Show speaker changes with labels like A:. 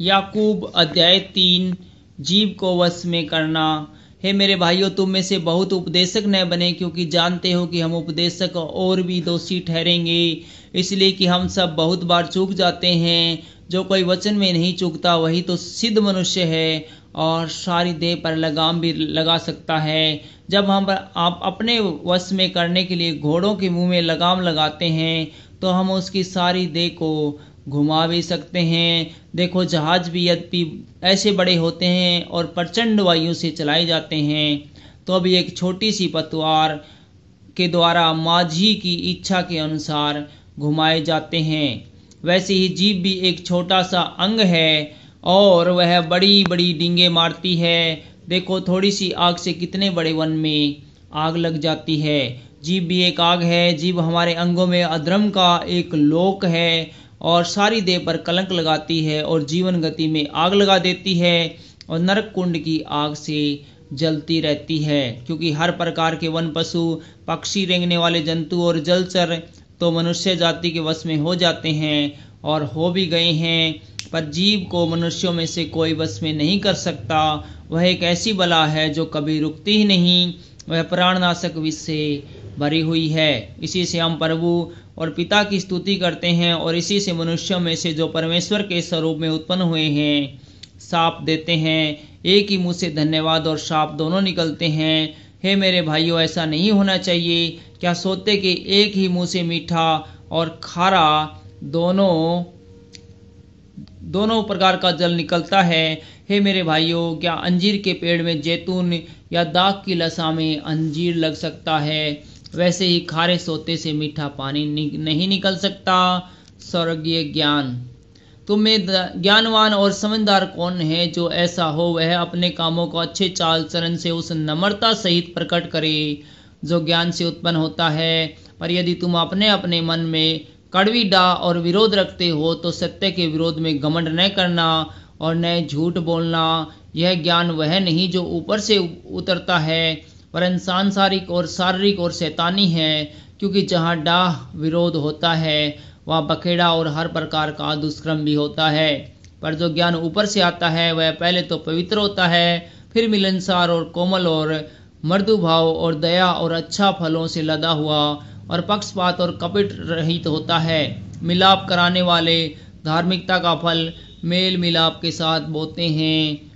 A: याकूब अध्याय तीन जीव को वश में करना हे मेरे भाइयों तुम में से बहुत उपदेशक न बने क्योंकि जानते हो कि हम उपदेशक और भी दोषी ठहरेंगे इसलिए कि हम सब बहुत बार चूक जाते हैं जो कोई वचन में नहीं चूकता वही तो सिद्ध मनुष्य है और सारी देह पर लगाम भी लगा सकता है जब हम आप अपने वश में करने के लिए घोड़ों के मुंह में लगाम लगाते हैं तो हम उसकी सारी देह को घुमा भी सकते हैं देखो जहाज भी यद्यपि ऐसे बड़े होते हैं और प्रचंड वायु से चलाए जाते हैं तो अभी एक छोटी सी पतवार के द्वारा माझी की इच्छा के अनुसार घुमाए जाते हैं वैसे ही जीव भी एक छोटा सा अंग है और वह बड़ी बड़ी डींगे मारती है देखो थोड़ी सी आग से कितने बड़े वन में आग लग जाती है जीव भी एक आग है जीव हमारे अंगों में अधर्म का एक लोक है और सारी देह पर कलंक लगाती है और जीवन गति में आग लगा देती है और नरक कुंड की आग से जलती रहती है क्योंकि हर प्रकार के वन पशु पक्षी रेंगने वाले जंतु और जलचर तो मनुष्य जाति के वश में हो जाते हैं और हो भी गए हैं पर जीव को मनुष्यों में से कोई वश में नहीं कर सकता वह एक ऐसी बला है जो कभी रुकती ही नहीं वह प्राणनाशक विष से भरी हुई है इसी से हम प्रभु और पिता की स्तुति करते हैं और इसी से मनुष्यों में से जो परमेश्वर के स्वरूप में उत्पन्न हुए हैं साप देते हैं एक ही मुँह से धन्यवाद और साप दोनों निकलते हैं हे मेरे भाइयों ऐसा नहीं होना चाहिए क्या सोते कि एक ही मुँह से मीठा और खारा दोनों दोनों प्रकार का जल निकलता है हे मेरे भाइयों क्या अंजीर के पेड़ में जैतून या दाग की लसा में अंजीर लग सकता है वैसे ही खारे सोते से मीठा पानी नि, नहीं निकल सकता स्वर्गीय ज्ञान तुम्हें ज्ञानवान और समझदार कौन है जो ऐसा हो वह अपने कामों को अच्छे चाल चरण से उस नम्रता सहित प्रकट करे जो ज्ञान से उत्पन्न होता है पर यदि तुम अपने अपने मन में कड़वी डा और विरोध रखते हो तो सत्य के विरोध में घमंड न करना और न झूठ बोलना यह ज्ञान वह नहीं जो ऊपर से उतरता है वरन सांसारिक और शारीरिक और शैतानी है क्योंकि जहाँ डाह विरोध होता है वहाँ बखेड़ा और हर प्रकार का दुष्क्रम भी होता है पर जो ज्ञान ऊपर से आता है वह पहले तो पवित्र होता है फिर मिलनसार और कोमल और मर्दुभाव और दया और अच्छा फलों से लदा हुआ और पक्षपात और कपट रहित होता है मिलाप कराने वाले धार्मिकता का फल मेल मिलाप के साथ बोते हैं